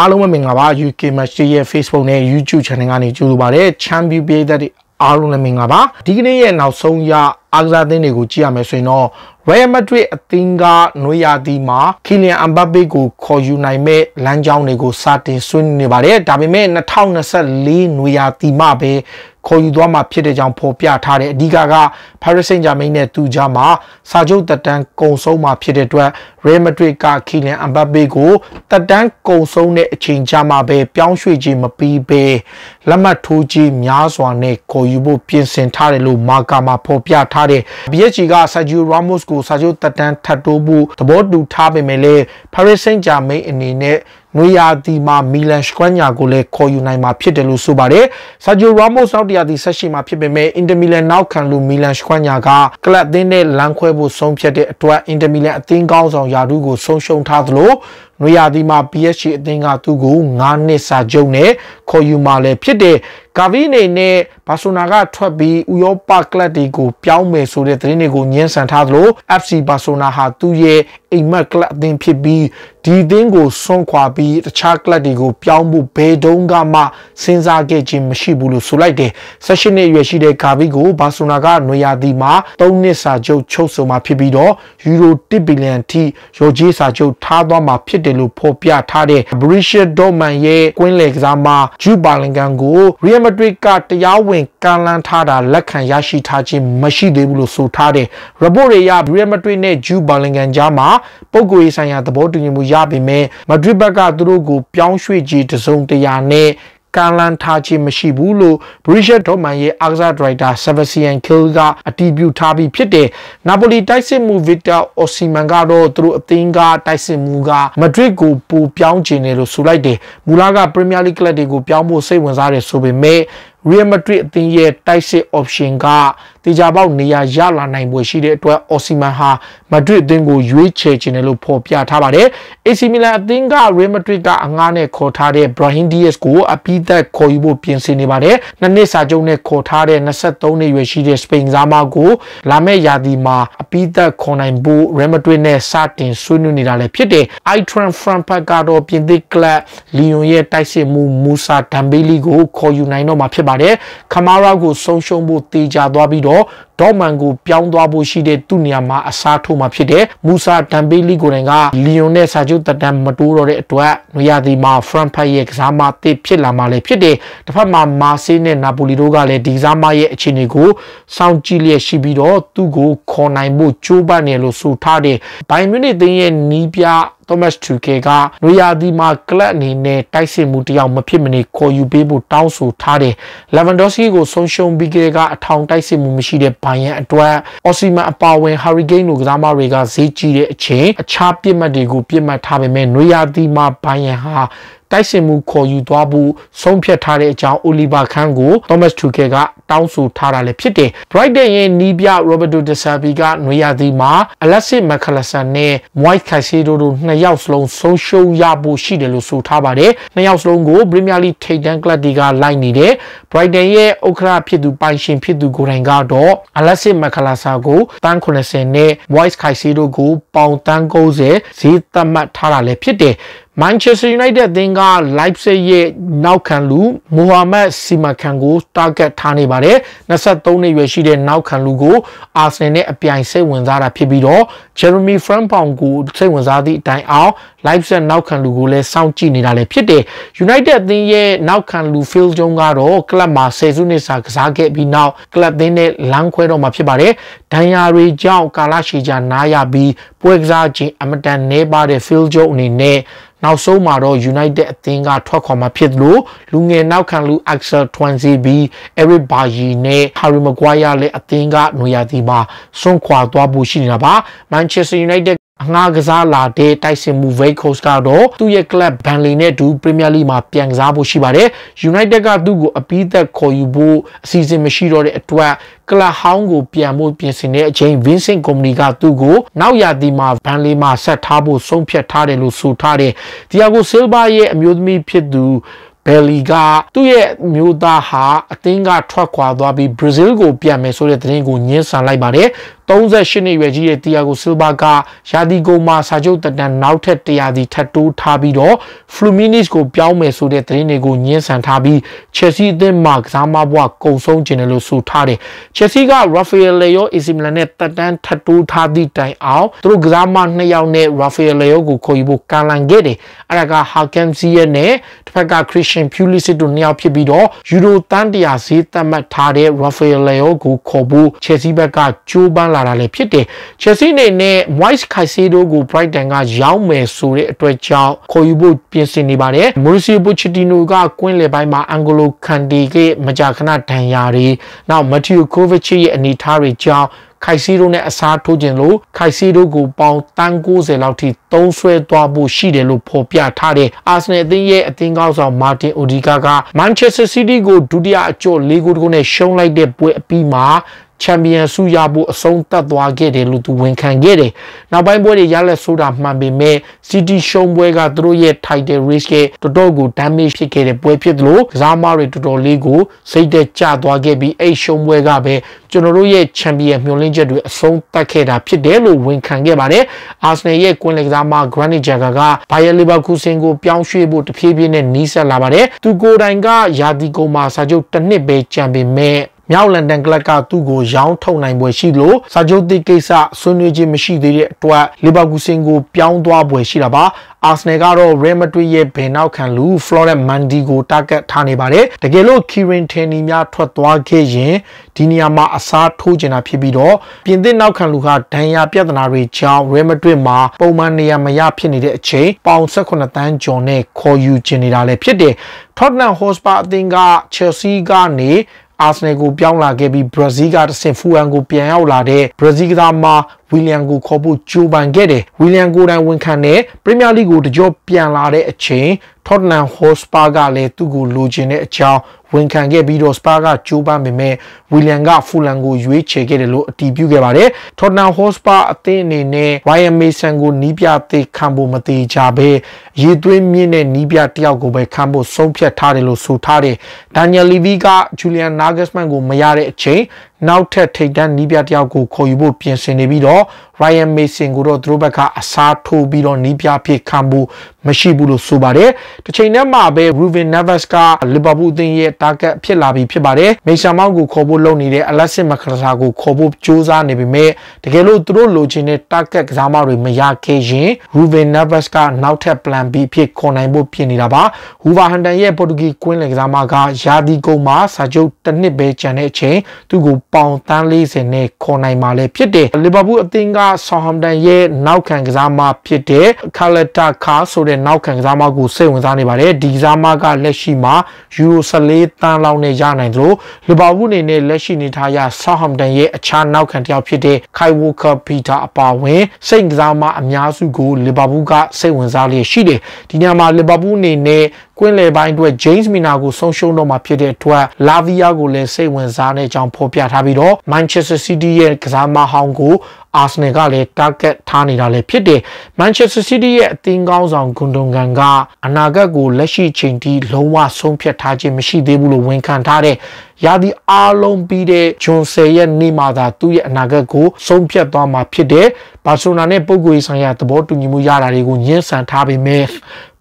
အားလုံးပဲမင်္ဂလာပါ UK Master ရဲ့ Facebook နဲ့ YouTube Channel ကနေကြိုဆိုပါရစေ Champion ပြည်သက်တွေအားလုံးလည်းမင်္ဂလာပါဒီကနေ့ရဲ့နောက်ဆုံးရအားကစားအသင်းတွေကိုကြည့်ရမယ်ဆိုရင်တော့ Real Madrid အသင်းကနွေရာသီမှာ Kylian Mbappe ကိုခေါ်ယူနိုင်မဲ့လမ်းကြောင်းတွေကိုစတင်ဆွေးနွေးနေပါတယ်။ဒါပေမဲ့2024နွေရာသီမှာပဲခေါ်ယူသွားမှာဖြစ်တဲ့ကြောင်းဖော်ပြထားတဲ့အဓိကက Paris Saint-Germain နဲ့သူကြားမှာစာချုပ်တက်တန်းကုံဆုံးမှာဖြစ်တဲ့အတွက် Real Madrid က Kylian Mbappe ကိုတက်တန်းကုံဆုံးတဲ့အချိန်ကြာမှာပဲပြောင်းရွှေ့ခြင်းမပြီးပဲလက်မှတ်ထိုးခြင်းများစွာနဲ့ခေါ်ယူဖို့ပြင်ဆင်ထားတယ်လို့ Marca မှာဖော်ပြထားထားတယ်။ PSG က Sergio Ramos ကိုစာချုပ်သက်တမ်းထပ်တိုးဖို့သဘောတူထားပေမဲ့လည်း Paris Saint-Germain အနေနဲ့နွေရာသီမှာမီလန်ရှကွမ်ညာကိုလည်းခေါ်ယူနိုင်မှာ ဖြစ်တယ်လို့ဆိုပါတယ်ဆာဂျီယိုရာမော့စ်နောက်တရာသီဆက်ရှိမှာဖြစ်ပေမဲ့အင်တာမီလန်နောက်ခံလူမီလန်ရှကွမ်ညာကကလပ်အသင်းနဲ့လမ်းခွဲဖို့ဆုံးဖြတ်တဲ့အတွက်အင်တာမီလန်အသင်းကောင်းဆောင်ယာဒူးကိုဆုံးရှုံးထားသလိုနွေရာသီမှာ PSG အသင်းကသူ့ကို9နှစ်စာချုပ်နဲ့ခေါ်ယူမှာလည်းဖြစ်တယ်ကာဗီနေနဲ့ဘာဆိုနာကထွက်ပြီးဥရောပကလပ်တွေကိုပြောင်းမယ်ဆိုတဲ့သတင်းတွေကိုညှင်းဆန်ထားသလို FC ဘာဆိုနာဟာသူ့ရဲ့အိမ်မက်ကလပ်အသင်းဖြစ်ပြီးဒီအသင်းကိုဆွန့်ခွာပြီးတခြားကလပ်တွေကိုပြောင်းဖို့ဘယ်တုန်းကမှစဉ်းစားခဲ့ခြင်းမရှိဘူးလို့ဆိုလိုက်တယ်16နှစ်အရွယ်ရှိတဲ့ဂါဗီကိုဘာဆိုနာကနွေရာသီမှာ3နှစ်စာချုပ်ချုပ်ဆိုမှာဖြစ်ပြီးတော့ယူရို1ဘီလီယံထိရောကြီးစာချုပ်ထားသွားမှာဖြစ်တယ်လို့ဖော်ပြထားတဲ့ Borussia Dortmund ရဲ့ကွင်းလယ်ကစားမှာဂျူပါလင်ကန်ကို Real Madrid ကတရားဝင်ကမ်းလှမ်းထားတာလက်ခံရရှိထားခြင်းမရှိသေးဘူးလို့ဆိုထားတယ်။ report တွေအရ Real Madrid နဲ့ Jude Bellingham ကြားမှာပုံကိုယ်ရေးဆိုင်ရာသဘောတူညီမှုရပေမဲ့ Madrid ဘက်ကသူတို့ကိုပြောင်းရွှေ့ခြင်းတစုံတရာနဲ့ကမ်းလှမ်းထားခြင်းမရှိဘူးလို့ Borussia Dortmund ရဲ့အားကစားဒါရိုက်တာ Sebastian Kiel ကအတည်ပြုထားပြီးဖြစ်တယ်။ Napoli တိုက်စစ်မှု Victor Osimhen ကတော့သူတို့အသင်းကတိုက်စစ်မှုက Madrid ကိုပူပြောင်းခြင်းတယ်လို့ဆိုလိုက်တယ်။မူလက Premier League ကလပ်တွေကိုပြောင်းဖို့စိတ်ဝင်စားတယ်ဆိုပေမဲ့ Real Madrid အသင်းရဲ့တိုက်စစ် option ကတေချာပေါက်နေရာရလာနိုင်ပွဲရှိတဲ့အတွက် Osimhen ဟာ Madrid အသင်းကိုရွေးချယ်ခြင်းတယ်လို့ဖော်ပြထားပါတယ်။ AC Milan အသင်းက Real Madrid ကအငှားနဲ့ခေါ်ထားတဲ့ Brahim Diaz ကို အပိသက်ခေါ်ယူဖို့ပြင်ဆင်နေပါတယ်။နှစ်နှစ်စာချုပ်နဲ့ခေါ်ထားတဲ့23နှစ်ရွယ်ရှိတဲ့ Spain သားမကိုလာမယ့်ရာသီမှာအပိသက်ခေါ်နိုင်ဖို့ Real Madrid နဲ့စတင်ဆွေးနွေးနေတာလည်းဖြစ်တယ်။ Eintracht Frankfurt ကတော့ပြင်သစ်ကလပ် Lyon ရဲ့တိုက်စစ်မှု Moussa Dembele ကိုခေါ်ယူနိုင်တော့မှာဖြစ်ပါပါတယ်ခမာရာကိုဆုံးရှုံးဖို့တေချာသွားပြီးတော့ဒေါမန်ကိုပြောင်းသွားဖို့ရှိတဲ့သူ့နေရာမှာအစားထိုးမှာဖြစ်တဲ့မူဆာဒမ်ဘေလီကိုယ်တိုင်ကလီယွန်နဲ့စာချုပ်တက်တမ်းမတိုးတော့တဲ့အတွက်နွေရာသီမှာဖရန်ဖတ်ရဲ့ကစားမသစ်ဖြစ်လာမှလည်းဖြစ်တယ်တစ်ဖက်မှာမာဆေးနဲ့နာပိုလီတို့ကလည်းဒီကစားမရဲ့အခြေအနေကိုစောင့်ကြည့်လျက်ရှိပြီးတော့သူ့ကိုခေါ်နိုင်ဖို့ကြိုးပမ်းတယ်လို့ဆိုထားတယ်ဘိုင်မြူနစ်တင်းရဲ့နီးပြသောမတ်ထူကေကရိုယာဒီမှာကလပ်အနေနဲ့တိုက်စစ်မှုတယောက်မဖြစ်မနေခေါ်ယူပေးဖို့တောင်းဆိုထားတယ်။လေဗန်ဒော့စကီကိုဆုံးရှုံးပြီးကလေးကအထောင်တိုက်စစ်မှုမရှိတဲ့ဘိုင်ပါရန်အတွက်အော်စီမန်အပါဝင်ဟာရီကိန်းတို့ကစားမတွေကဈေးကြီးတဲ့အချိန်အခြားပြစ်မှတ်တွေကိုပြစ်မှတ်ထားပေမဲ့နွေရာသီမှာဘိုင်ယန်ဟာတိုက်ရှင်မှုခေါ်ယူသွားဖို့ဆုံးဖြတ်ထားတဲ့အကြောင်းအိုလီဗာခန်းကို Thomas Tuchel ကတောင်းဆိုထားတာလည်းဖြစ်တယ်။ Brighton ရဲ့နီးပြ Roberto De Serbi ကနွေရာသီမှာ Alexis Mac McCallum နဲ့ White Caicedo တို့နှစ်ယောက်စလုံးဆုံးရှုံးရဖို့ရှိတယ်လို့ဆိုထားပါတယ်။နှစ်ယောက်စလုံးကို Premier League ထိပ်တန်းကလပ်တွေကလိုက်နေတယ်။ Brighton ရဲ့ဥက္ကဋ္ဌဖြစ်သူပိုင်ရှင်ဖြစ်သူကိုယ်တိုင်ကတော့ Alexis McCallum ကိုတန်း90နဲ့ White Caicedo ကိုပေါင်တန်း90ဈေးသတ်မှတ်ထားတာလည်းဖြစ်တယ်။ Manchester United အသင်းက Leipzig ရဲ့နောက်ခံလူ Mohamed Simakan ကို target ထားနေပါတယ်။23နှစ်အရွယ်ရှိတဲ့နောက်ခံလူကို Arsenal နဲ့အပြိုင်စိတ်ဝင်စားတာဖြစ်ပြီးတော့ Jeremy Frimpong ကိုစိတ်ဝင်စားသည့်အတိုင်းအောင် live set နောက်ခံလူကိုလည်းစောင့်ကြည့်နေတာလည်းဖြစ်တယ် United အသင်းရဲ့နောက်ခံလူ Phil Jones ကတော့ club မှာ10စုနှစ်စာကစားခဲ့ပြီးနောက် club သင်းနဲ့လမ်းခွဲတော့မှာဖြစ်ပါတယ်ဒဏ်ရာတွေကြောင့်ကာလရှည်ကြာနားရပြီးပွဲကစားခြင်းအမတန်နှဲပါတဲ့ Phil Jones အနေနဲ့နောက်ဆုံးမှာတော့ United အသင်းကထွက်ခွာမှာဖြစ်လို့လူငယ်နောက်ခံလူ Axel Twanzi ပြီး Eric Bailly နဲ့ Harry Maguire လည်းအသင်းကနေရာဒီမှာဆွန့်ခွာသွားဖို့ရှိနေတာပါ Manchester United အငှားကစားလာတဲ့တိုက်စင်မူ Vekos ကတော့သူ့ရဲ့ club Burnley နဲ့တူ Premier League မှာပြန်ကစားဖို့ရှိပါတယ်။ United ကသူ့ကိုအပြီးသက်ခေါ်ယူဖို့အစီအစဉ်မရှိတော့တဲ့အတွက် club ဟောင်းကို ပြန်ဖို့ပြင်ဆင်တဲ့အချိန် Vincent Company ကသူ့ကိုနောက်ရာသီမှာ Burnley မှာဆက်ထားဖို့ဆုံးဖြတ်ထားတယ်လို့ဆိုထားတယ်။ Thiago Silva ရဲ့အမျိုးသမီးဖြစ်သူဘယ်လီကသူ့ရဲ့မျိုးသားဟာအသင်းကထွက်ခွာသွားပြီးဘရာဇီးကိုပြန်မယ်ဆိုတဲ့သတင်းကိုညှင်းဆန်လိုက်ပါတယ်38နှစ်ရွယ်ကြီးတဲ့တီယာဂိုဆီလဘာကရာသီကုန်မှာစာချုပ်တက်တန်နောက်ထပ်100စီထပ်တိုးထားပြီးတော့ Fluminense ကိုပြောင်းမယ်ဆိုတဲ့သတင်းတွေကိုညှင်းဆန်ထားပြီး Chelsea အသင်းမှာကစားမဘွားကုံဆုံးခြင်းတယ်လို့ဆိုထားတယ်။ Chelsea က Rafael Leao AC Milan နဲ့တက်တန်ထပ်တိုးထားသည့်တိုင်အောင်သူတို့ကစားမ2ယောက်နဲ့ Rafael Leao ကိုခေါ်ယူဖို့ကံလန်ခဲ့တယ်။အဲဒါက Hakan Ziyech နဲ့တစ်ဖက်က Christian Pulisic တို့2ယောက်ဖြစ်ပြီးတော့ Euro တန်း100ဈေးသတ်မှတ်ထားတဲ့ Rafael Leao ကိုခေါ်ဖို့ Chelsea ဘက်ကကြိုးပမ်းလာလာတာလည်းဖြစ်တယ်။ Chelsea နေနဲ့ Moise Caicedo ကို Brighton ကရောင်းမယ်ဆိုတဲ့အတွက်ကြောင့်ခေါ်ယူဖို့ပြင်ဆင်နေပါတယ်။ Mauricio Pochettino ကကွင်းလယ်ပိုင်းမှာ Angolo Kante ကမကြာခဏဒဏ်ရာတွေနောက် Mateo Kovacic ရဲ့အနေအထားတွေကြောင့်ခိုက်စီတို့နဲ့အစားထိုးခြင်းလို့ခိုက်စီတို့ကိုပေါင်းတန်း90လောက်ထိသုံးဆွဲသွားဖို့ရှိတယ်လို့ဖော်ပြထားတဲ့အာဆင်နယ်အသင်းရဲ့အသင်းကောင်းဆောင်မာတင်အိုဒီဂါကမန်ချက်စတာစီးတီးကိုဒုတိယအကျော့၄ဂိုးတခုနဲ့ရှုံးလိုက်တဲ့ပွဲအပြီးမှာချန်ပီယံဆုရဖို့အဆုံးသတ်သွားခဲ့တယ်လို့သူဝန်ခံခဲ့တယ်။နောက်ပိုင်းပွဲတွေရလက်ဆိုတာမှန်ပေမဲ့ City ရှုံးပွဲကသူတို့ရဲ့ title race ကတော်တော်ကို damage ဖြစ်ခဲ့တဲ့ပွဲဖြစ်သလိုကစားမတွေတော်တော်လေးကို စိတ်သက်ကျသွားခဲ့ပြီးအဲ့ရှုံးပွဲကပဲကျွန်တော်တို့ရဲ့ချန်ပီယံမျှော်လင့်ချက်တွေအဆုံးသတ်ခဲ့တာဖြစ်တယ်လို့ဝန်ခံခဲ့ပါတယ်။ Arsenal ရဲ့ကွင်းလက်ကစားမ Granit Xhaka က Bayer Leverkusen ကိုပြောင်းရွှေ့ဖို့တဖြည်းဖြည်းနဲ့နီးစပ်လာပါတယ်။သူကိုယ်တိုင်က ရာသီကုန်မှာစာချုပ်တစ်နှစ်ပဲကြံပေမဲ့မြောက်လန်ဒန်ကလပ်ကသူ့ကိုရောင်းထုတ်နိုင်ပွဲရှိလို့စာချုပ်သစ်ကိစ္စဆွေးနွေးခြင်းမရှိသေးတဲ့အတွက်လီဗာပူးဆင်ကိုပြောင်းသွားပွဲရှိတာပါအာဆနယ်ကတော့ Real Madrid ရဲ့ဘယ်နောက်ခံလူ Florent Mendy ကိုတာဂက်ထားနေပါတယ်။တကယ်လို့ Kieran Tierney များထွက်သွားခဲ့ရင်ဒီနေရာမှာအစားထိုးချင်တာဖြစ်ပြီးတော့ပြင်သစ်နောက်ခံလူကဒဏ်ရာပြဿနာတွေကြောင့် Real Madrid မှာပုံမှန်နေရာမရဖြစ်နေတဲ့အချိန်ပေါင်18တန်းကျော်နဲ့ခေါ်ယူချင်နေတာလည်းဖြစ်တယ်။ Tottenham Hotspur အသင်းက Chelsea ကနေအာဆနယ်ကိုပြောင်းလာခဲ့ပြီးဘရာဇီးကတဆင့်ဖူအန်ကိုပြန်ရောက်လာတဲ့ဘရာဇီးကသားမှာဝီလျံကိုခေါ်ဖို့ကြိုးပမ်းခဲ့တယ်ဝီလျံကိုတိုင်ဝန်ခံတဲ့ပရီးမီးယားလိကိုတကြောပြန်လာတဲ့အချိန်ထော့တနမ်ဟော့စပါကလည်းသူ့ကိုလိုချင်တဲ့အကြောင်းဝန်ခံခဲ့ပြီးတော့စပါကကြိုးပမ်းပေမဲ့ဝီလျံကဖူလန်ကိုရွေးချယ်ခဲ့တယ်လို့အတည်ပြုခဲ့ပါတယ်ထော့တနမ်ဟော့စပါအသင်းအနေနဲ့ဝိုင်ယန်မေဆန်ကိုနီးပြသေးခံဖို့မသေးကြဘဲရေသွင်းမြင့်တဲ့နီးပြတယောက်ကိုပဲခံဖို့ဆုံးဖြတ်ထားတယ်လို့ဆိုထားတယ်ဒန်နီယယ်လီဗီကဂျူလီယန်နာဂက်စမန်ကိုမရတဲ့အချိန်နောက်ထပ်ထိတ်တန်းနီးပြတယောက်ကိုခေါ်ယူဖို့ပြင်ဆင်နေပြီးတော့ Ryan Mason ကိုတော့သူတို့ဘက်ကအစားထိုးပြီးတော့နီးပြဖြစ်ခံဖို့မရှိဘူးလို့ဆိုပါတယ်တစ်ချိန်တည်းမှာပဲ Ruben Neves ကလီဗာပူးအသင်းရဲ့ target ဖြစ်လာပြီးဖြစ်ပါတယ်မေဆာမောင်းကိုခေါ်ဖို့လုပ်နေတဲ့အလက်စစ်မခရစာကိုခေါ်ဖို့ကြိုးစားနေပေမဲ့တကယ်လို့သူတို့လိုချင်တဲ့ target ကစားမတွေမရခဲ့ရင် Ruben Neves ကနောက်ထပ် plan B ဖြစ်ခေါ်နိုင်ဖို့ပြင်နေတာပါ Wolverhampton ရဲ့ Portuguese Queen လယ်ကစားမကရာသီကုန်မှာစာချုပ်တစ်နှစ်ပဲကျန်တဲ့အချိန်သူ့ကိုပေါင်တန်း40နဲ့ခေါ်နိုင်မှာလည်းဖြစ်တယ်လီဗာပူးအသင်းက Southampton ရဲ့နောက်ခံကစားမဖြစ်တဲ့ Caleta Carr ဆိုတဲ့တဲ့နောက်ခံကစားမကိုစိတ်ဝင်စားနေပါတယ်ဒီကစားမကလက်ရှိမှာယူရို14တန်းလောက်နဲ့ရနိုင်သလိုလီဗာပူးအနေနဲ့လက်ရှိနေထားရဆောက်ဟမ်တန်ရဲ့အခြားနောက်ခံတစ်ယောက်ဖြစ်တဲ့ခိုင်ဝါကာပီတာအပါဝင်စိတ်ကစားမအများစုကိုလီဗာပူးကစိတ်ဝင်စားလျက်ရှိတယ်ဒီညမှာလီဗာပူးအနေနဲ့ကွင်းလယ်ပိုင်းအတွက် James Mina ကိုဆုံးရှုံးတော့မှာဖြစ်တဲ့အတွက် Lavia ကိုလည်းစိတ်ဝင်စားတဲ့အကြောင်းဖော်ပြထားပြီးတော့ Manchester City ရဲ့ကစားမဟောင်းကို Arsenal ကလည်း target ထားနေတာလည်းဖြစ်တယ်။ Manchester City ရဲ့အသင်းကောင်းဆောင် Gundogan ကအနာဂတ်ကိုလက်ရှိချိန်ထိလုံးဝဆုံးဖြတ်ထားခြင်းမရှိသေးဘူးလို့ဝန်ခံထားတဲ့ရာသီအားလုံးပြီးတဲ့ဂျွန်10ရက်နေ့မှသာသူ့ရဲ့အနာဂတ်ကိုဆုံးဖြတ်သွားမှာဖြစ်တဲ့ဘာစီလိုနာနဲ့ပုဂ္ဂိုလ်ဆိုင်ရာသဘောတူညီမှုရတာတွေကိုညှင်းဆန်ထားပေမဲ့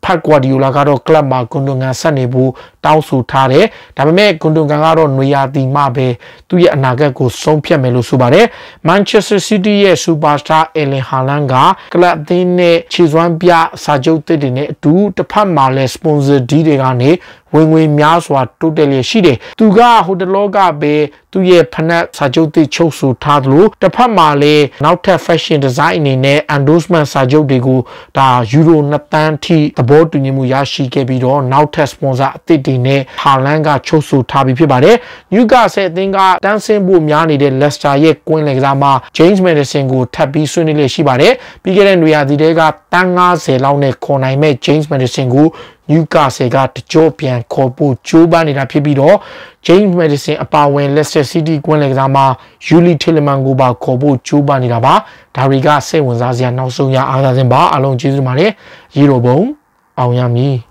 ဖတ်ကွာဒီယိုလာကတော့ကလပ်မှာကွန်ဒိုငန်ဆက်နေဖို့တောင်းဆိုထားတယ်ဒါပေမဲ့ဂွန်ဒွန်ကန်ကတော့နွေရာသီမှပဲသူ့ရဲ့အနာဂတ်ကိုဆုံးဖြတ်မယ်လို့ဆိုပါတယ် Manchester City ရဲ့ Superstar Erling Haaland ကကလပ်အသင်းနဲ့ခြေစွမ်းပြစာချုပ်သစ်တွေနဲ့အတူတစ်ဖက်မှာလည်း sponsor deal တွေကနေဝင်ငွေများစွာတိုးတက်လျက်ရှိတယ်သူကဟိုတလောကပဲသူ့ရဲ့ဖနက်စာချုပ်တွေချုပ်ဆိုထားသလိုတစ်ဖက်မှာလည်းနောက်ထပ် fashion design အနေနဲ့ endorsement စာချုပ်တွေကိုဒါ euro 2တန်းထိသဘောတူညီမှုရရှိခဲ့ပြီးတော့နောက်ထပ် sponsor အသစ်တွေနဲ့ဟာလန်ကချုပ်ဆိုထားပြီးဖြစ်ပါတယ် Newcastle အသင်းကတန်းဆင်းဖို့များနေတဲ့ Leicester ရဲ့ကွင်းလယ်ကစားမှာ James Madison ကိုထပ်ပြီးဆွေးနွေးလေ့ရှိပါတယ်ပြီးခဲ့တဲ့နေရာဒီတဲကတန်း90လောက်နဲ့ခေါ်နိုင်မဲ့ James Madison ကို Newcastle ကတကြောပြန်ခေါ်ဖို့ကြိုးပမ်းနေတာဖြစ်ပြီးတော့ James Madison အပါဝင် Leicester City ကွင်းလယ်ကစားမှာ Yuli Tielemans ကိုပါခေါ်ဖို့ကြိုးပမ်းနေတာပါဒါတွေကစိတ်ဝင်စားစရာနောက်ဆုံးရအားသာစင်ပါအလုံးကျေးဇူးတင်ပါတယ်ရီရိုဘုံအောင်ရမည်